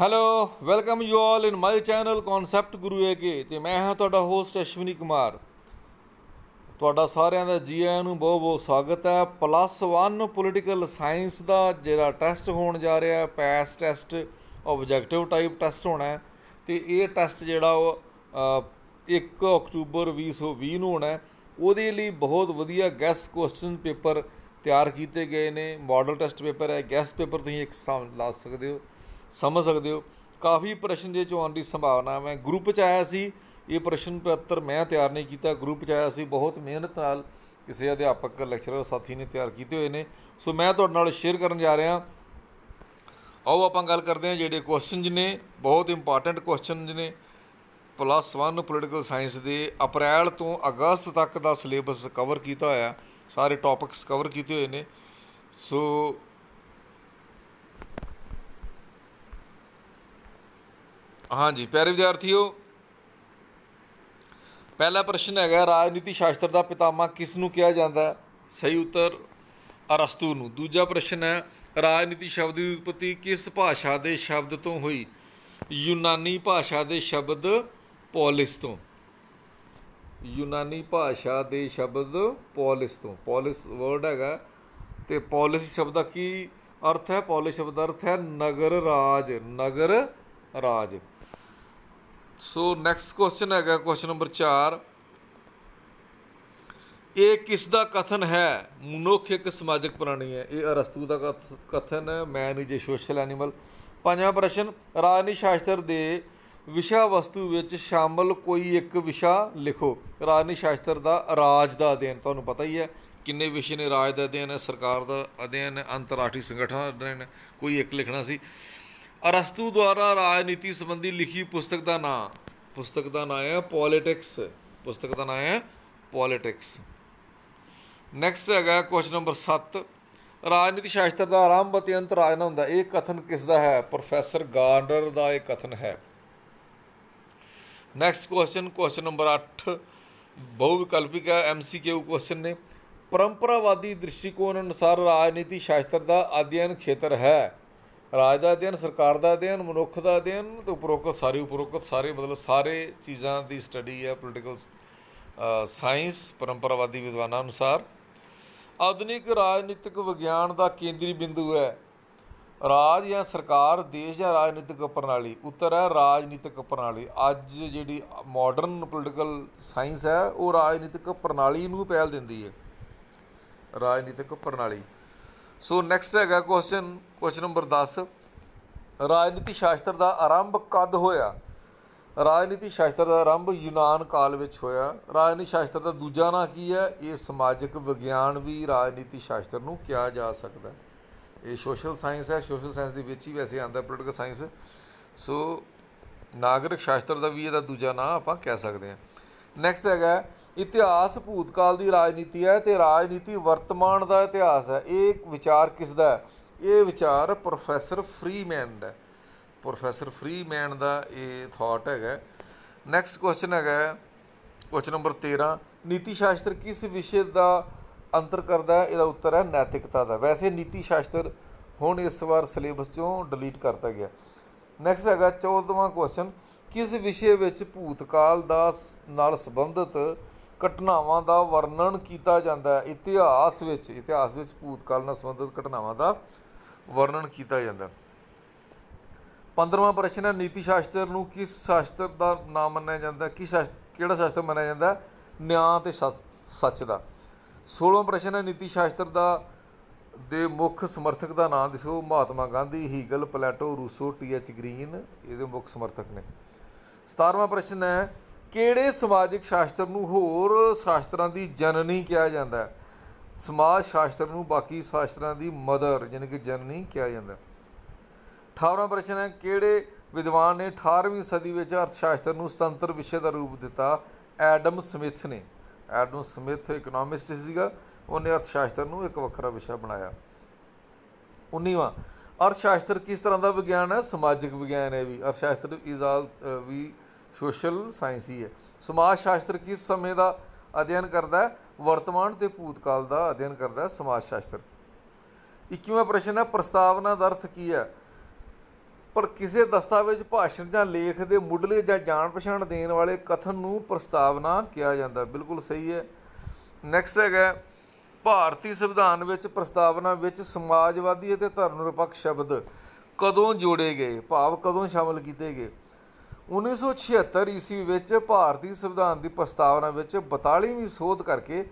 hello welcome you all in my channel concept guru AK ਤੇ ਮੈਂ ਹਾਂ ਤੁਹਾਡਾ ਹੋਸਟ ਅਸ਼ਵਨੀ ਕੁਮਾਰ ਤੁਹਾਡਾ ਸਾਰਿਆਂ ਦਾ ਜੀ ਆਇਆਂ ਨੂੰ ਬਹੁਤ-ਬਹੁਤ ਸਵਾਗਤ ਹੈ ਪਲੱਸ 1 ਪੋਲੀਟੀਕਲ ਸਾਇੰਸ ਦਾ ਜਿਹੜਾ ਟੈਸਟ ਹੋਣ ਜਾ ਰਿਹਾ ਹੈ ਪੈਸ ਟੈਸਟ ਆਬਜੈਕਟਿਵ ਟਾਈਪ ਟੈਸਟ ਹੋਣਾ ਹੈ ਤੇ ਇਹ ਟੈਸਟ ਜਿਹੜਾ ਉਹ 1 ਅਕਤੂਬਰ 2020 ਨੂੰ ਹੋਣਾ ਹੈ ਉਹਦੇ ਲਈ ਬਹੁਤ ਵਧੀਆ ਗੈਸ ਕੁਐਸਚਨ ਪੇਪਰ ਤਿਆਰ ਕੀਤੇ ਗਏ ਨੇ ਮਾਡਲ ਟੈਸਟ ਪੇਪਰ ਹੈ ਗੈਸ ਪੇਪਰ ਤੁਸੀਂ ਇੱਕ ਲਾ ਸਕਦੇ ਹੋ ਸਮਝ ਸਕਦੇ ਹੋ ਕਾਫੀ ਪ੍ਰਸ਼ਨ ਦੇ ਚੋਂ ਆਉਣ ਦੀ ਸੰਭਾਵਨਾ ਮੈਂ ਗਰੁੱਪ ਚ ਆਇਆ ਸੀ ਇਹ ਪ੍ਰਸ਼ਨ ਪੱਤਰ ਮੈਂ ਤਿਆਰ ਨਹੀਂ ਕੀਤਾ ਗਰੁੱਪ ਚ ਆਇਆ ਸੀ ਬਹੁਤ ਮਿਹਨਤ ਨਾਲ ਕਿਸੇ ਅਧਿਆਪਕ ਲੈਕਚਰਰ ਸਾਥੀ ਨੇ ਤਿਆਰ ਕੀਤੇ ਹੋਏ ਨੇ ਸੋ ਮੈਂ ਤੁਹਾਡੇ ਨਾਲ ਸ਼ੇਅਰ ਕਰਨ ਜਾ ਰਿਹਾ ਆਓ ਆਪਾਂ ਗੱਲ ਕਰਦੇ ਹਾਂ ਜਿਹੜੇ ਕੁਐਸਚਨਸ ਨੇ ਬਹੁਤ ਇੰਪੋਰਟੈਂਟ ਕੁਐਸਚਨਸ ਨੇ ਪਲੱਸ 1 ਪੋਲੀਟੀਕਲ ਸਾਇੰਸ ਦੇ ਅਪ੍ਰੈਲ ਤੋਂ ਅਗਸਤ ਤੱਕ ਦਾ ਸਿਲੇਬਸ ਕਵਰ ਕੀਤਾ ਹੋਇਆ ਸਾਰੇ ਟੌਪਿਕਸ ਕਵਰ ਕੀਤੇ ਹੋਏ ਨੇ ਸੋ ਹਾਂਜੀ ਪਿਆਰੇ ਵਿਦਿਆਰਥੀਓ ਪਹਿਲਾ ਪ੍ਰਸ਼ਨ ਹੈਗਾ ਰਾਜਨੀਤੀ ਸ਼ਾਸਤਰ ਦਾ ਪਿਤਾਮਾ ਕਿਸ ਨੂੰ ਕਿਹਾ ਜਾਂਦਾ ਹੈ ਸਹੀ ਉੱਤਰ ਅਰਸਤੂ ਨੂੰ ਦੂਜਾ ਪ੍ਰਸ਼ਨ ਹੈ ਰਾਜਨੀਤੀ ਸ਼ਬਦ ਦੀ ਉਤਪਤੀ ਕਿਸ ਭਾਸ਼ਾ ਦੇ ਸ਼ਬਦ ਤੋਂ ਹੋਈ ਯੂਨਾਨੀ ਭਾਸ਼ਾ ਦੇ ਸ਼ਬਦ ਪੋਲਿਸ ਤੋਂ ਯੂਨਾਨੀ ਭਾਸ਼ਾ ਦੇ ਸ਼ਬਦ ਪੋਲਿਸ ਤੋਂ ਪੋਲਿਸ ਵਰਡ ਹੈਗਾ ਤੇ ਪੋਲਿਸ ਸ਼ਬਦ ਦਾ ਕੀ ਅਰਥ ਹੈ ਪੋਲਿਸ ਸ਼ਬਦ ਦਾ ਅਰਥ ਹੈ ਨਗਰ ਰਾਜ ਨਗਰ ਰਾਜ ਸੋ ਨੈਕਸਟ ਕੁਐਸਚਨ ਹੈਗਾ ਕੁਐਸਚਨ ਨੰਬਰ 4 ਇਹ ਕਿਸ ਦਾ ਕਥਨ ਹੈ ਮਨੁੱਖ ਇੱਕ ਸਮਾਜਿਕ ਪ੍ਰਾਣੀ ਹੈ ਇਹ ਅਰਸਤੂ ਦਾ ਕਥਨ ਹੈ ਮੈਨ ਇਜ ਸੋਸ਼ਲ ਐਨੀਮਲ ਪੰਜਵਾਂ ਪ੍ਰਸ਼ਨ ਰਾਜਨੀ ਸ਼ਾਸਤਰ ਦੇ ਵਿਸ਼ਾ ਵਸਤੂ ਵਿੱਚ ਸ਼ਾਮਲ ਕੋਈ ਇੱਕ ਵਿਸ਼ਾ ਲਿਖੋ ਰਾਜਨੀ ਸ਼ਾਸਤਰ ਦਾ ਰਾਜ ਦਾ ਅਧਿਐਨ ਤੁਹਾਨੂੰ ਪਤਾ ਹੀ ਹੈ ਕਿੰਨੇ ਵਿਸ਼ੇ ਨੇ ਰਾਜ ਦਾ ਅਧਿਐਨ ਹੈ ਸਰਕਾਰ ਦਾ ਅਧਿਐਨ ਹੈ ਅੰਤਰਰਾਸ਼ਟਰੀ ਸੰਗਠਨਾਂ ਦਾ ਅਧਿਐਨ ਕੋਈ ਇੱਕ ਲਿਖਣਾ ਸੀ ਅਰਸਤੂ ਦੁਆਰਾ ਰਾਜਨੀਤੀ ਸੰਬੰਧੀ ਲਿਖੀ ਪੁਸਤਕ ਦਾ ਨਾਮ ਪੁਸਤਕ ਦਾ ਨਾਮ ਹੈ ਪੋਲਿਟਿਕਸ ਪੁਸਤਕ ਦਾ ਨਾਮ ਹੈ ਪੋਲਿਟਿਕਸ ਨੈਕਸਟ ਹੈਗਾ ਕੁਐਸਚਨ ਨੰਬਰ 7 ਰਾਜਨੀਤੀ ਸ਼ਾਸਤਰ ਦਾ ਆਰੰਭ ਅਤੇ ਅੰਤ ਰਾਜਨ ਹੁੰਦਾ ਇਹ ਕਥਨ ਕਿਸ ਦਾ ਹੈ ਪ੍ਰੋਫੈਸਰ ਗਾਰਡਰ ਦਾ ਇਹ ਕਥਨ ਹੈ ਨੈਕਸਟ ਕੁਐਸਚਨ ਕੁਐਸਚਨ ਨੰਬਰ 8 ਬਹੁ ਵਿਕਲਪਿਕ ਹੈ ਐਮਸੀਕਿਊ ਕੁਐਸਚਨ ਨੇ ਪਰੰਪਰਾਵਾਦੀ ਦ੍ਰਿਸ਼ਟੀਕੋਣ ਅਨੁਸਾਰ ਰਾਜਨੀਤੀ ਸ਼ਾਸਤਰ ਦਾ ਅਧਿਐਨ ਖੇਤਰ ਹੈ ਰਾਜ ਦਾ ਅਧਿਐਨ ਸਰਕਾਰ ਦਾ ਅਧਿਐਨ ਮਨੁੱਖ ਦਾ ਅਧਿਐਨ ਤੇ ਉਪਰੋਕਤ ਸਾਰੇ ਉਪਰੋਕਤ ਸਾਰੇ ਮਤਲਬ ਸਾਰੇ ਚੀਜ਼ਾਂ ਦੀ ਸਟੱਡੀ ਹੈ ਪੋਲੀਟੀਕਲ ਸਾਇੰਸ ਪਰੰਪਰਾਵਾਦੀ ਵਿਦਵਾਨਾਂ ਅਨੁਸਾਰ ਆਧੁਨਿਕ ਰਾਜਨੀਤਿਕ ਵਿਗਿਆਨ ਦਾ ਕੇਂਦਰੀ ਬਿੰਦੂ ਹੈ ਰਾਜ ਜਾਂ ਸਰਕਾਰ ਦੇਸ਼ ਜਾਂ ਰਾਜਨੀਤਿਕ ਪ੍ਰਣਾਲੀ ਉੱਤਰ ਹੈ ਰਾਜਨੀਤਿਕ ਪ੍ਰਣਾਲੀ ਅੱਜ ਜਿਹੜੀ ਮਾਡਰਨ ਪੋਲੀਟੀਕਲ ਸਾਇੰਸ ਹੈ ਉਹ ਰਾਜਨੀਤਿਕ ਪ੍ਰਣਾਲੀ ਨੂੰ ਪਹਿਲ ਦਿੰਦੀ ਹੈ ਰਾਜਨੀਤਿਕ ਪ੍ਰਣਾਲੀ ਸੋ ਨੈਕਸਟ ਹੈਗਾ ਕੁਐਸਚਨ ਕੁਐਸਚਨ ਨੰਬਰ 10 ਰਾਜਨੀਤੀ ਸ਼ਾਸਤਰ ਦਾ ਆਰੰਭ ਕਦ ਹੋਇਆ ਰਾਜਨੀਤੀ ਸ਼ਾਸਤਰ ਦਾ ਆਰੰਭ ਯੂਨਾਨ ਕਾਲ ਵਿੱਚ ਹੋਇਆ ਰਾਜਨੀਤੀ ਸ਼ਾਸਤਰ ਦਾ ਦੂਜਾ ਨਾਂ ਕੀ ਹੈ ਇਹ ਸਮਾਜਿਕ ਵਿਗਿਆਨ ਵੀ ਰਾਜਨੀਤੀ ਸ਼ਾਸਤਰ ਨੂੰ ਕਿਹਾ ਜਾ ਸਕਦਾ ਇਹ ਸੋਸ਼ਲ ਸਾਇੰਸ ਹੈ ਸੋਸ਼ਲ ਸਾਇੰਸ ਦੇ ਵਿੱਚ ਹੀ ਵੈਸੇ ਆਂਦਾ ਪੋਲਿਟਿਕਲ ਸਾਇੰਸ ਸੋ ਨਾਗਰਿਕ ਸ਼ਾਸਤਰ ਦਾ ਵੀ ਇਹਦਾ ਦੂਜਾ ਨਾਂ ਆਪਾਂ ਕਹਿ ਸਕਦੇ ਹਾਂ ਨੈਕਸਟ ਹੈਗਾ ਇਤਿਹਾਸ ਭੂਤਕਾਲ ਦੀ ਰਾਜਨੀਤੀ ਹੈ ਤੇ ਰਾਜਨੀਤੀ ਵਰਤਮਾਨ ਦਾ ਇਤਿਹਾਸ ਹੈ ਇਹ ਵਿਚਾਰ ਕਿਸ ਦਾ ਹੈ ਇਹ ਵਿਚਾਰ ਪ੍ਰੋਫੈਸਰ ਫਰੀਮੈਨ ਦਾ ਪ੍ਰੋਫੈਸਰ ਫਰੀਮੈਨ ਦਾ ਇਹ ਥਾਟ ਹੈਗਾ ਨੈਕਸਟ ਕੁਐਸਚਨ ਹੈਗਾ ਕੁਐਸਚਨ ਨੰਬਰ 13 ਨੀਤੀ ਸ਼ਾਸਤਰ ਕਿਸ ਵਿਸ਼ੇ ਦਾ ਅੰਤਰ ਕਰਦਾ ਹੈ ਇਹਦਾ ਉੱਤਰ ਹੈ ਨੈਤਿਕਤਾ ਦਾ ਵੈਸੇ ਨੀਤੀ ਸ਼ਾਸਤਰ ਹੁਣ ਇਸ ਵਾਰ ਸਿਲੇਬਸ ਚੋਂ ਡਿਲੀਟ ਕਰਤਾ ਗਿਆ ਨੈਕਸਟ ਹੈਗਾ 14ਵਾਂ ਕੁਐਸਚਨ ਕਿਸ ਵਿਸ਼ੇ ਵਿੱਚ ਭੂਤਕਾਲ ਦਾ ਨਾਲ ਸੰਬੰਧਿਤ ਘਟਨਾਵਾਂ ਦਾ ਵਰਣਨ ਕੀਤਾ ਜਾਂਦਾ ਹੈ ਇਤਿਹਾਸ ਵਿੱਚ ਇਤਿਹਾਸ ਵਿੱਚ ਭੂਤਕਾਲ ਨਾਲ ਸੰਬੰਧਿਤ ਘਟਨਾਵਾਂ ਦਾ ਵਰਣਨ ਕੀਤਾ ਜਾਂਦਾ ਹੈ 15ਵਾਂ ਪ੍ਰਸ਼ਨ ਹੈ ਨੀਤੀ ਸ਼ਾਸਤਰ ਨੂੰ ਕਿਸ ਸ਼ਾਸਤਰ ਦਾ ਨਾਮ ਮੰਨਿਆ ਜਾਂਦਾ ਕਿਸ ਕਿਹੜਾ ਸ਼ਾਸਤਰ ਮੰਨਿਆ ਜਾਂਦਾ ਨਿਆਂ ਤੇ ਸੱਚ ਦਾ 16ਵਾਂ ਪ੍ਰਸ਼ਨ ਹੈ ਨੀਤੀ ਸ਼ਾਸਤਰ ਦਾ ਦੇ ਮੁੱਖ ਸਮਰਥਕ ਦਾ ਨਾਮ ਦੱਸੋ Mahatma Gandhi Hegel Plato Rousseau T H Green ਇਹਦੇ ਮੁੱਖ ਸਮਰਥਕ ਨੇ 17ਵਾਂ ਪ੍ਰਸ਼ਨ ਹੈ ਕਿਹੜੇ ਸਮਾਜਿਕ ਸ਼ਾਸਤਰ ਨੂੰ ਹੋਰ ਸ਼ਾਸਤਰਾਂ ਦੀ ਜਨਨੀ ਕਿਹਾ ਜਾਂਦਾ ਹੈ ਸਮਾਜ ਸ਼ਾਸਤਰ ਨੂੰ ਬਾਕੀ ਸ਼ਾਸਤਰਾਂ ਦੀ ਮਦਰ ਯਾਨੀ ਕਿ ਜਨਨੀ ਕਿਹਾ ਜਾਂਦਾ ਹੈ 18ਵਾਂ ਪ੍ਰਸ਼ਨ ਹੈ ਕਿਹੜੇ ਵਿਦਵਾਨ ਨੇ 18ਵੀਂ ਸਦੀ ਵਿੱਚ ਅਰਥ ਸ਼ਾਸਤਰ ਨੂੰ ਸੁਤੰਤਰ ਵਿਸ਼ੇ ਦਾ ਰੂਪ ਦਿੱਤਾ ਐਡਮ ਸਮਿਥ ਨੇ ਐਡਮ ਸਮਿਥ ਇਕਨੋਮਿਸਟ ਸੀਗਾ ਉਹਨੇ ਅਰਥ ਸ਼ਾਸਤਰ ਨੂੰ ਇੱਕ ਵੱਖਰਾ ਵਿਸ਼ਾ ਬਣਾਇਆ 19ਵਾਂ ਅਰਥ ਸ਼ਾਸਤਰ ਕਿਸ ਤਰ੍ਹਾਂ ਦਾ ਵਿਗਿਆਨ ਹੈ ਸਮਾਜਿਕ ਵਿਗਿਆਨ ਹੈ ਵੀ ਅਰਥ ਸ਼ਾਸਤਰ ਇਜ਼ ਆਲ ਵੀ ਸੋਸ਼ਲ ਸਾਇੰਸ ਹੀ ਹੈ ਸਮਾਜ ਸ਼ਾਸਤਰ ਕਿਸ ਸਮੇਂ ਦਾ ਅਧਿਐਨ ਕਰਦਾ ਹੈ ਵਰਤਮਾਨ ਤੇ ਭੂਤਕਾਲ ਦਾ ਅਧਿਐਨ ਕਰਦਾ ਹੈ ਸਮਾਜ ਸ਼ਾਸਤਰ 21ਵਾਂ ਪ੍ਰਸ਼ਨ ਹੈ ਪ੍ਰਸਤਾਵਨਾ ਦਾ ਅਰਥ ਕੀ ਹੈ ਪਰ ਕਿਸੇ ਦਸਤਾਵੇਜ਼ ਭਾਸ਼ਣ ਜਾਂ ਲੇਖ ਦੇ ਮੁੱਢਲੇ ਜਾਂ ਜਾਣ ਪਛਾਣ ਦੇਣ ਵਾਲੇ ਕਥਨ ਨੂੰ ਪ੍ਰਸਤਾਵਨਾ ਕਿਹਾ ਜਾਂਦਾ ਬਿਲਕੁਲ ਸਹੀ ਹੈ ਨੈਕਸਟ ਹੈਗਾ ਭਾਰਤੀ ਸੰਵਿਧਾਨ ਵਿੱਚ ਪ੍ਰਸਤਾਵਨਾ ਵਿੱਚ ਸਮਾਜਵਾਦੀ ਅਤੇ ਧਰਮ ਨਿਰਪੱਖ ਸ਼ਬਦ ਕਦੋਂ ਜੋੜੇ ਗਏ ਭਾਵ ਕਦੋਂ ਸ਼ਾਮਲ ਕੀਤੇ ਗਏ 1976 ਈਸਵੀ ਵਿੱਚ ਭਾਰਤੀ ਸੰਵਿਧਾਨ ਦੀ ਪ੍ਰਸਤਾਵਨਾ ਵਿੱਚ 42ਵੀਂ ਸੋਧ ਕਰਕੇ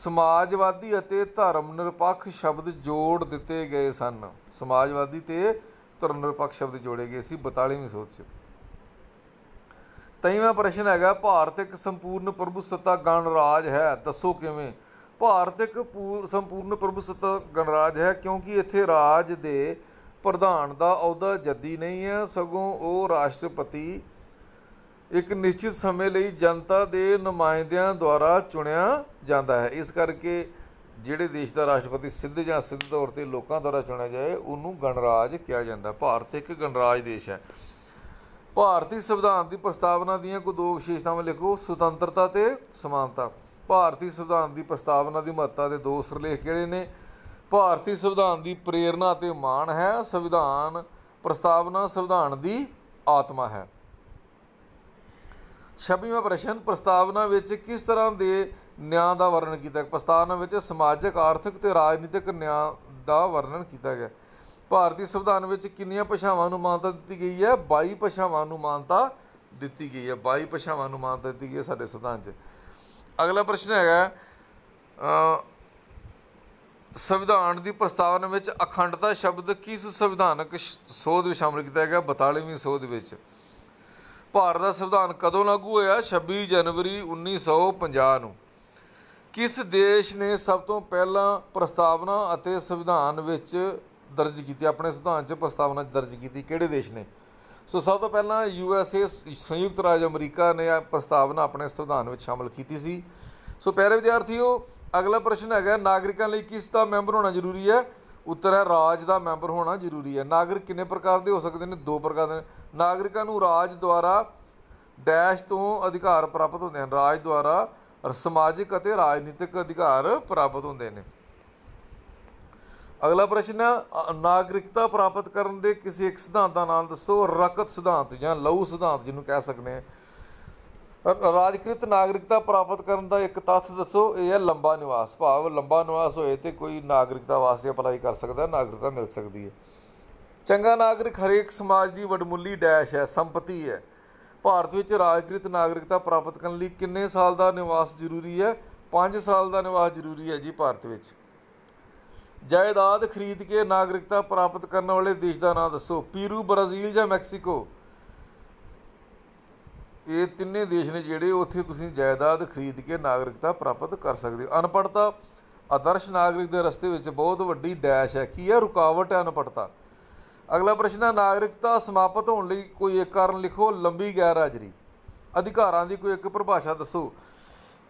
ਸਮਾਜਵਾਦੀ ਅਤੇ ਧਰਮ ਨਿਰਪੱਖ ਸ਼ਬਦ ਜੋੜ ਦਿੱਤੇ ਗਏ ਸਨ ਸਮਾਜਵਾਦੀ ਤੇ ਧਰਮ ਨਿਰਪੱਖ ਸ਼ਬਦ ਜੋੜੇ ਗਏ ਸੀ 42ਵੀਂ ਸੋਧ 'ਚ ਤੈਵਾਂ ਪ੍ਰਸ਼ਨ ਹੈਗਾ ਭਾਰਤ ਇੱਕ ਸੰਪੂਰਨ ਪ੍ਰਭੂਸੱਤਾ ਗਣਰਾਜ ਹੈ ਦੱਸੋ ਕਿਵੇਂ ਭਾਰਤ ਇੱਕ ਸੰਪੂਰਨ ਪ੍ਰਭੂਸੱਤਾ ਗਣਰਾਜ ਹੈ ਕਿਉਂਕਿ ਇੱਥੇ ਰਾਜ ਦੇ ਪ੍ਰਧਾਨ ਦਾ ਅਹੁਦਾ ਜੱਦੀ ਨਹੀਂ ਹੈ ਸਗੋਂ ਉਹ ਰਾਸ਼ਟਰਪਤੀ ਇੱਕ ਨਿਸ਼ਚਿਤ ਸਮੇਂ ਲਈ ਜਨਤਾ ਦੇ ਨੁਮਾਇੰਦਿਆਂ ਦੁਆਰਾ ਚੁਣਿਆ ਜਾਂਦਾ ਹੈ ਇਸ ਕਰਕੇ ਜਿਹੜੇ ਦੇਸ਼ ਦਾ ਰਾਸ਼ਟਰਪਤੀ ਸਿੱਧੇ ਜਾਂ ਸਿੱਧੇ ਤੌਰ ਤੇ ਲੋਕਾਂ ਦੁਆਰਾ ਚੁਣਿਆ ਜਾਏ ਉਹਨੂੰ ਗਣਰਾਜ ਕਿਹਾ ਜਾਂਦਾ ਭਾਰਤ ਇੱਕ ਗਣਰਾਜ ਦੇਸ਼ ਹੈ ਭਾਰਤੀ ਸੰਵਿਧਾਨ ਦੀ ਪ੍ਰਸਤਾਵਨਾ ਦੀਆਂ ਕੋ ਦੋ ਵਿਸ਼ੇਸ਼ਤਾਵਾਂ ਲਿਖੋ ਸੁਤੰਤਰਤਾ ਤੇ ਸਮਾਨਤਾ ਭਾਰਤੀ ਸੰਵਿਧਾਨ ਦੀ ਪ੍ਰਸਤਾਵਨਾ ਦੀ ਮਹੱਤਤਾ ਦੇ ਦੋ ਸਿਰਲੇਖ ਕਿਹੜੇ ਨੇ ਭਾਰਤੀ ਸੰਵਿਧਾਨ ਦੀ ਪ੍ਰੇਰਣਾ ਤੇ ਮਾਣ ਹੈ ਸੰਵਿਧਾਨ ਪ੍ਰਸਤਾਵਨਾ ਸੰਵਿਧਾਨ ਦੀ ਆਤਮਾ ਹੈ ਛੱਬੀਵਾਂ ਪ੍ਰਸ਼ਨ ਪ੍ਰਸਤਾਵਨਾ ਵਿੱਚ ਕਿਸ ਤਰ੍ਹਾਂ ਦੇ ਨਿਆਂ ਦਾ ਵਰਣਨ ਕੀਤਾ ਪ੍ਰਸਤਾਵਨਾ ਵਿੱਚ ਸਮਾਜਿਕ ਆਰਥਿਕ ਤੇ ਰਾਜਨੀਤਿਕ ਨਿਆਂ ਦਾ ਵਰਣਨ ਕੀਤਾ ਗਿਆ ਭਾਰਤੀ ਸੰਵਿਧਾਨ ਵਿੱਚ ਕਿੰਨੀਆਂ ਭਾਸ਼ਾਵਾਂ ਨੂੰ ਮਾਨਤਾ ਦਿੱਤੀ ਗਈ ਹੈ 22 ਭਾਸ਼ਾਵਾਂ ਨੂੰ ਮਾਨਤਾ ਦਿੱਤੀ ਗਈ ਹੈ 22 ਭਾਸ਼ਾਵਾਂ ਨੂੰ ਮਾਨਤਾ ਦਿੱਤੀ ਗਈ ਹੈ ਸਾਡੇ ਸੰਵਿਧਾਨ 'ਚ ਅਗਲਾ ਪ੍ਰਸ਼ਨ ਹੈਗਾ ਸੰਵਿਧਾਨ ਦੀ ਪ੍ਰਸਤਾਵਨਾ ਵਿੱਚ ਅਖੰਡਤਾ ਸ਼ਬਦ ਕਿਸ ਸੰਵਿਧਾਨਕ ਸੋਧ ਵਿੱਚ ਸ਼ਾਮਲ ਕੀਤਾ ਗਿਆ 42ਵੀਂ ਸੋਧ ਵਿੱਚ ਭਾਰਤ ਦਾ ਸੰਵਿਧਾਨ ਕਦੋਂ ਲਾਗੂ ਹੋਇਆ 26 ਜਨਵਰੀ 1950 ਨੂੰ ਕਿਸ ਦੇਸ਼ ਨੇ ਸਭ ਤੋਂ ਪਹਿਲਾਂ ਪ੍ਰਸਤਾਵਨਾ ਅਤੇ ਸੰਵਿਧਾਨ ਵਿੱਚ ਦਰਜ ਕੀਤੀ ਆਪਣੇ ਸੰਵਿਧਾਨ 'ਚ ਪ੍ਰਸਤਾਵਨਾ ਦਰਜ ਕੀਤੀ ਕਿਹੜੇ ਦੇਸ਼ ਨੇ ਸੋ ਸਭ ਤੋਂ ਪਹਿਲਾਂ ਯੂ ਐਸ ਏ ਸੰਯੁਕਤ ਰਾਜ ਅਮਰੀਕਾ ਨੇ ਪ੍ਰਸਤਾਵਨਾ ਆਪਣੇ ਸੰਵਿਧਾਨ ਵਿੱਚ ਸ਼ਾਮਲ ਕੀਤੀ ਸੀ ਸੋ ਪਿਆਰੇ ਵਿਦਿਆਰਥੀਓ ਅਗਲਾ ਪ੍ਰਸ਼ਨ ਹੈਗਾ ਨਾਗਰਿਕਾਂ ਲਈ ਕਿਸ ਦਾ ਮੈਂਬਰ ਹੋਣਾ ਜ਼ਰੂਰੀ ਹੈ ਉੱਤਰ ਹੈ ਰਾਜ ਦਾ ਮੈਂਬਰ ਹੋਣਾ ਜ਼ਰੂਰੀ ਹੈ ਨਾਗਰਿਕ ਕਿੰਨੇ ਪ੍ਰਕਾਰ ਦੇ ਹੋ ਸਕਦੇ ਨੇ ਦੋ ਪ੍ਰਕਾਰ ਦੇ ਨਾਗਰਿਕਾਂ ਨੂੰ ਰਾਜ ਦੁਆਰਾ ਡੈਸ਼ ਤੋਂ ਅਧਿਕਾਰ ਪ੍ਰਾਪਤ ਹੁੰਦੇ ਹਨ ਰਾਜ ਦੁਆਰਾ ਸਮਾਜਿਕ ਅਤੇ ਰਾਜਨੀਤਿਕ ਅਧਿਕਾਰ ਪ੍ਰਾਪਤ ਹੁੰਦੇ ਨੇ ਅਗਲਾ ਪ੍ਰਸ਼ਨ ਹੈ ਨਾਗਰਿਕਤਾ ਪ੍ਰਾਪਤ ਕਰਨ ਦੇ ਕਿਸੇ ਇੱਕ ਸਿਧਾਂਤ ਦਾ ਨਾਮ ਦੱਸੋ ਰਕਤ ਸਿਧਾਂਤ ਜਾਂ ਲਹੂ ਸਿਧਾਂਤ ਜਿਹਨੂੰ ਕਹਿ ਸਕਦੇ ਆ ਰਾਜਕ੍ਰਿਤ ਨਾਗਰਿਕਤਾ ਪ੍ਰਾਪਤ ਕਰਨ ਦਾ ਇੱਕ ਤੱਥ ਦੱਸੋ ਇਹ ਹੈ ਲੰਬਾ ਨਿਵਾਸ ਭਾਵ ਲੰਬਾ ਨਿਵਾਸ ਹੋਏ ਤੇ ਕੋਈ ਨਾਗਰਿਕਤਾ ਵਾਸਤੇ ਅਪਲਾਈ ਕਰ ਸਕਦਾ ਨਾਗਰਿਕਤਾ ਮਿਲ ਸਕਦੀ ਹੈ ਚੰਗਾ ਨਾਗਰਿਕ ਹਰੇਕ ਸਮਾਜ ਦੀ ਵਡਮੁੱਲੀ ਡੈਸ਼ ਹੈ ਸੰਪਤੀ ਹੈ ਭਾਰਤ ਵਿੱਚ ਰਾਜਕ੍ਰਿਤ ਨਾਗਰਿਕਤਾ ਪ੍ਰਾਪਤ ਕਰਨ ਲਈ ਕਿੰਨੇ ਸਾਲ ਦਾ ਨਿਵਾਸ ਜ਼ਰੂਰੀ ਹੈ 5 ਸਾਲ ਦਾ ਨਿਵਾਸ ਜ਼ਰੂਰੀ ਹੈ ਜੀ ਭਾਰਤ ਵਿੱਚ ਜਾਇਦਾਦ ਖਰੀਦ ਕੇ ਨਾਗਰਿਕਤਾ ਪ੍ਰਾਪਤ ਕਰਨ ਵਾਲੇ ਦੇਸ਼ ਦਾ ਨਾਮ ਦੱਸੋ ਪੀਰੂ ਬ੍ਰਾਜ਼ੀਲ ਜਾਂ ਮੈਕਸੀਕੋ ਇਹ ਤਿੰਨੇ ਦੇਸ਼ ਨੇ ਜਿਹੜੇ ਉੱਥੇ ਤੁਸੀਂ ਜਾਇਦਾਦ ਖਰੀਦ ਕੇ ਨਾਗਰਿਕਤਾ ਪ੍ਰਾਪਤ ਕਰ ਸਕਦੇ ਹੋ ਅਨਪੜਤਾ ਆਦਰਸ਼ ਨਾਗਰਿਕ ਦੇ ਰਸਤੇ ਵਿੱਚ ਬਹੁਤ ਵੱਡੀ ਡੈਸ਼ ਹੈ ਕੀ ਹੈ ਰੁਕਾਵਟ ਹੈ ਅਨਪੜਤਾ ਅਗਲਾ ਪ੍ਰਸ਼ਨ ਹੈ ਨਾਗਰਿਕਤਾ ਸਮਾਪਤ ਹੋਣ ਲਈ ਕੋਈ ਇੱਕ ਕਾਰਨ ਲਿਖੋ ਲੰਬੀ ਗੈਰ ਹਾਜ਼ਰੀ ਅਧਿਕਾਰਾਂ ਦੀ ਕੋਈ ਇੱਕ ਪਰਿਭਾਸ਼ਾ ਦੱਸੋ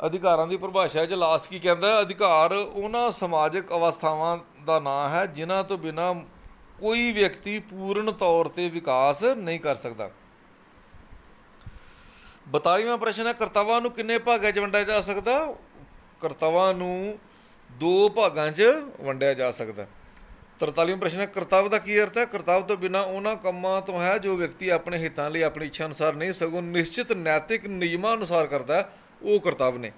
ਅਧਿਕਾਰਾਂ ਦੀ ਪਰਿਭਾਸ਼ਾ ਵਿੱਚ ਲਾਸ ਕੀ ਕਹਿੰਦਾ ਅਧਿਕਾਰ ਉਹਨਾਂ ਸਮਾਜਿਕ ਅਵਸਥਾਵਾਂ ਦਾ ਨਾਂ ਹੈ ਜਿਨ੍ਹਾਂ ਤੋਂ ਬਿਨਾਂ ਕੋਈ ਵਿਅਕਤੀ ਪੂਰਨ ਤੌਰ ਤੇ ਵਿਕਾਸ ਨਹੀਂ ਕਰ ਸਕਦਾ 42ਵਾਂ ਪ੍ਰਸ਼ਨ ਹੈ ਕਰਤਵਾਂ ਨੂੰ ਕਿੰਨੇ ਭਾਗਾਂ 'ਚ ਵੰਡਿਆ ਜਾ ਸਕਦਾ ਕਰਤਵਾਂ ਨੂੰ ਦੋ ਭਾਗਾਂ 'ਚ ਵੰਡਿਆ ਜਾ ਸਕਦਾ 43ਵਾਂ ਪ੍ਰਸ਼ਨ ਹੈ ਕਰਤਵ ਦਾ ਕੀ ਅਰਥ ਹੈ ਕਰਤਵ ਤੋਂ ਬਿਨਾ ਉਹਨਾਂ ਕੰਮਾਂ ਤੋਂ ਹੈ ਜੋ ਵਿਅਕਤੀ ਆਪਣੇ ਹਿੱਤਾਂ ਲਈ ਆਪਣੀ ਇੱਛਾ ਅਨੁਸਾਰ ਨਹੀਂ ਸਗੋਂ ਨਿਸ਼ਚਿਤ ਨੈਤਿਕ ਨਿਯਮਾਂ ਅਨੁਸਾਰ ਕਰਦਾ ਉਹ ਕਰਤਵ ਨੇ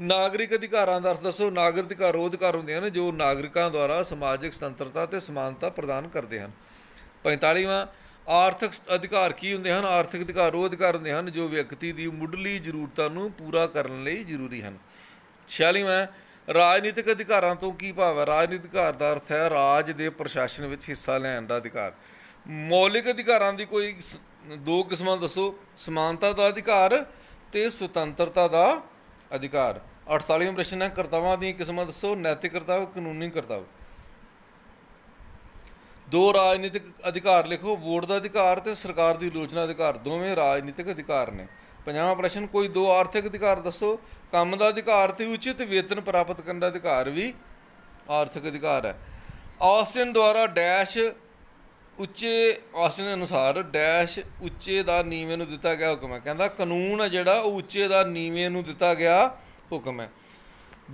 ਨਾਗਰਿਕ ਅਧਿਕਾਰਾਂ ਦਾ ਅਰਥ ਦੱਸੋ ਨਾਗਰਿਕ ਅਧਿਕਾਰ ਉਹ ਅਧਿਕਾਰ ਹੁੰਦੇ ਹਨ ਜੋ ਨਾਗਰਿਕਾਂ ਦੁਆਰਾ ਸਮਾਜਿਕ ਸੁਤੰਤਰਤਾ ਤੇ ਸਮਾਨਤਾ ਪ੍ਰਦਾਨ ਕਰਦੇ ਹਨ 45ਵਾਂ ਆਰਥਿਕ ਅਧਿਕਾਰ ਕੀ ਹੁੰਦੇ ਹਨ ਆਰਥਿਕ ਅਧਿਕਾਰ ਉਹ ਅਧਿਕਾਰ ਹੁੰਦੇ ਹਨ ਜੋ ਵਿਅਕਤੀ ਦੀ ਮੁੱਢਲੀ ਜ਼ਰੂਰਤਾਂ ਨੂੰ ਪੂਰਾ ਕਰਨ ਲਈ ਜ਼ਰੂਰੀ ਹਨ 46ਵਾਂ ਰਾਜਨੀਤਿਕ ਅਧਿਕਾਰਾਂ ਤੋਂ ਕੀ ਭਾਵ ਹੈ ਰਾਜਨੀਤਿਕ ਅਧਿਕਾਰ ਦਾ ਅਰਥ ਹੈ ਰਾਜ ਦੇ ਪ੍ਰਸ਼ਾਸਨ ਵਿੱਚ ਹਿੱਸਾ ਲੈਣ ਦਾ ਅਧਿਕਾਰ ਮੌਲਿਕ ਅਧਿਕਾਰਾਂ ਦੀ ਕੋਈ ਦੋ ਕਿਸਮਾਂ ਦੱਸੋ ਸਮਾਨਤਾ ਦਾ ਅਧਿਕਾਰ ਤੇ ਸੁਤੰਤਰਤਾ ਦਾ ਅਧਿਕਾਰ 48ਵਾਂ ਪ੍ਰਸ਼ਨ ਹੈ ਕਰਤਵਾਂ ਦੀਆਂ ਕਿਸਮਾਂ ਦੱਸੋ ਨੈਤਿਕ ਕਰਤਵ ਕਾਨੂੰਨੀ ਕਰਤਵ ਦੋ ਰਾਜਨੀਤਿਕ ਅਧਿਕਾਰ ਲਿਖੋ ਵੋਟ ਦਾ ਅਧਿਕਾਰ ਤੇ ਸਰਕਾਰ ਦੀ ਆਲੋਚਨਾ ਅਧਿਕਾਰ ਦੋਵੇਂ ਰਾਜਨੀਤਿਕ ਅਧਿਕਾਰ ਨੇ ਪੰਜਵਾਂ ਪ੍ਰਸ਼ਨ ਕੋਈ ਦੋ ਆਰਥਿਕ ਅਧਿਕਾਰ ਦੱਸੋ ਕੰਮ ਦਾ ਅਧਿਕਾਰ ਤੇ ਉਚਿਤ ਵੇਤਨ ਪ੍ਰਾਪਤ ਕਰਨ ਦਾ ਅਧਿਕਾਰ ਵੀ ਆਰਥਿਕ ਅਧਿਕਾਰ ਹੈ ਆਸਟਨ ਦੁਆਰਾ ਡੈਸ਼ ਉੱਚੇ ਆਸਟਨ ਅਨੁਸਾਰ ਡੈਸ਼ ਉੱਚੇ ਦਾ ਨੀਵੇਂ ਨੂੰ ਦਿੱਤਾ ਗਿਆ ਹੁਕਮ ਹੈ ਕਹਿੰਦਾ ਕਾਨੂੰਨ ਹੈ ਜਿਹੜਾ ਉਹ ਉੱਚੇ ਦਾ ਨੀਵੇਂ ਨੂੰ ਦਿੱਤਾ ਗਿਆ ਹੁਕਮ ਹੈ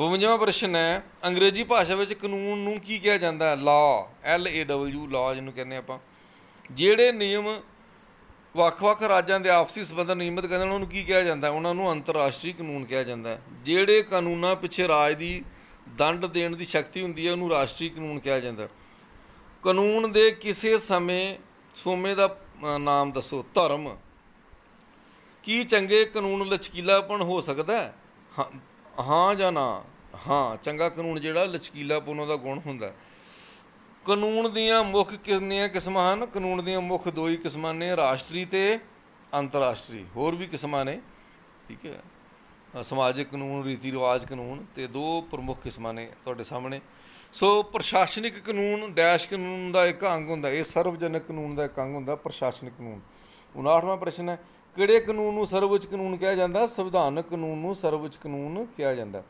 52ਵਾਂ ਪ੍ਰਸ਼ਨ ਹੈ ਅੰਗਰੇਜ਼ੀ ਭਾਸ਼ਾ ਵਿੱਚ ਕਾਨੂੰਨ ਨੂੰ ਕੀ ਕਿਹਾ ਜਾਂਦਾ ਹੈ ਲਾ ਐਲ ਏ ਡਬਲਯੂ ਲਾ ਜਿਹਨੂੰ ਕਹਿੰਦੇ ਆਪਾਂ ਜਿਹੜੇ ਨਿਯਮ ਵੱਖ-ਵੱਖ ਰਾਜਾਂ ਦੇ ਆਪਸੀ ਸਬੰਧਾਂ ਨਿਯਮਿਤ ਕਰਦੇ ਉਹਨਾਂ ਨੂੰ ਕੀ ਕਿਹਾ ਜਾਂਦਾ ਹੈ ਉਹਨਾਂ ਨੂੰ ਅੰਤਰਰਾਸ਼ਟਰੀ ਕਾਨੂੰਨ ਕਿਹਾ ਜਾਂਦਾ ਹੈ ਜਿਹੜੇ ਕਾਨੂੰਨਾਂ ਪਿੱਛੇ ਰਾਜ ਦੀ ਦੰਡ ਦੇਣ ਦੀ ਸ਼ਕਤੀ ਹੁੰਦੀ ਹੈ ਉਹਨੂੰ ਰਾਸ਼ਟਰੀ ਕਾਨੂੰਨ ਕਿਹਾ ਜਾਂਦਾ ਕਾਨੂੰਨ ਦੇ ਕਿਸੇ ਸਮੇਂ ਸੋਮੇ ਦਾ ਨਾਮ ਦੱਸੋ ਧਰਮ ਕੀ ਚੰਗੇ ਕਾਨੂੰਨ ਲਚਕੀਲਾਪਣ ਹੋ ਸਕਦਾ ਹੈ ਹਾਂ ਜਾਂ ਨਾ ਹਾਂ ਚੰਗਾ ਕਾਨੂੰਨ ਜਿਹੜਾ ਲਚਕੀਲਾਪਨ ਦਾ ਗੁਣ ਹੁੰਦਾ ਕਾਨੂੰਨ ਦੀਆਂ ਮੁੱਖ ਕਿੰਨੀਆਂ ਕਿਸਮਾਂ ਹਨ ਕਾਨੂੰਨ ਦੀਆਂ ਮੁੱਖ ਦੋ ਹੀ ਕਿਸਮਾਂ ਨੇ ਰਾਸ਼ਟਰੀ ਤੇ ਅੰਤਰਰਾਸ਼ਟਰੀ ਹੋਰ ਵੀ ਕਿਸਮਾਂ ਨੇ ਠੀਕ ਹੈ ਸਮਾਜਿਕ ਕਾਨੂੰਨ ਰੀਤੀ ਰਿਵਾਜ ਕਾਨੂੰਨ ਤੇ ਦੋ ਪ੍ਰਮੁੱਖ ਕਿਸਮਾਂ ਨੇ ਤੁਹਾਡੇ ਸਾਹਮਣੇ ਸੋ ਪ੍ਰਸ਼ਾਸਨਿਕ ਕਾਨੂੰਨ ਡੈਸ਼ ਕਾਨੂੰਨ ਦਾ ਇੱਕ ਅੰਗ ਹੁੰਦਾ ਇਹ ਸਰਵਜਨਕ ਕਾਨੂੰਨ ਦਾ ਇੱਕ ਅੰਗ ਹੁੰਦਾ ਪ੍ਰਸ਼ਾਸਨਿਕ ਕਾਨੂੰਨ 59ਵਾਂ ਪ੍ਰਸ਼ਨ ਹੈ ਕਿਹੜੇ ਕਾਨੂੰਨ ਨੂੰ ਸਰਵਉੱਚ ਕਾਨੂੰਨ ਕਿਹਾ ਜਾਂਦਾ ਸੰਵਿਧਾਨਕ ਕਾਨੂੰਨ ਨੂੰ ਸਰਵਉੱਚ ਕਾਨੂੰਨ ਕਿਹਾ ਜਾਂਦਾ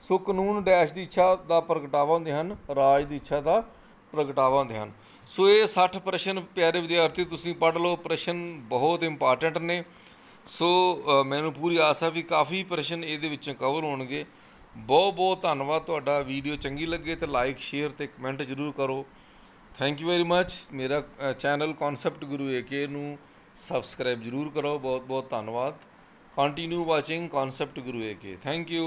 ਸੋ ਕਾਨੂੰਨ ਡੈਸ਼ ਦੀ ਇੱਛਾ ਦਾ ਪ੍ਰਗਟਾਵਾ ਹੁੰਦੇ ਹਨ ਰਾਜ ਦੀ ਇੱਛਾ ਦਾ ਪ੍ਰਗਟਾਵਾ ਹੁੰਦੇ ਹਨ ਸੋ ਇਹ 60 ਪ੍ਰਸ਼ਨ ਪਿਆਰੇ ਵਿਦਿਆਰਥੀ ਤੁਸੀਂ ਪੜ੍ਹ ਲਓ ਪ੍ਰਸ਼ਨ ਬਹੁਤ ਇੰਪੋਰਟੈਂਟ ਨੇ ਸੋ ਮੈਨੂੰ ਪੂਰੀ ਆਸ ਹੈ ਵੀ ਕਾਫੀ ਪ੍ਰਸ਼ਨ ਇਹਦੇ ਵਿੱਚੋਂ ਕਵਰ ਹੋਣਗੇ ਬਹੁਤ ਬਹੁਤ ਧੰਨਵਾਦ ਤੁਹਾਡਾ ਵੀਡੀਓ ਚੰਗੀ ਲੱਗੇ ਤੇ ਲਾਈਕ ਸ਼ੇਅਰ ਤੇ ਕਮੈਂਟ ਜ਼ਰੂਰ ਕਰੋ ਥੈਂਕ ਯੂ ਵੈਰੀ ਮੱਚ ਮੇਰਾ ਚੈਨਲ ਕਨਸੈਪਟ ਗੁਰੂ ਏਕੇ ਨੂੰ ਸਬਸਕ੍ਰਾਈਬ ਜਰੂਰ ਕਰੋ ਬਹੁਤ ਬਹੁਤ ਧੰਨਵਾਦ continue watching concept guru AK thank you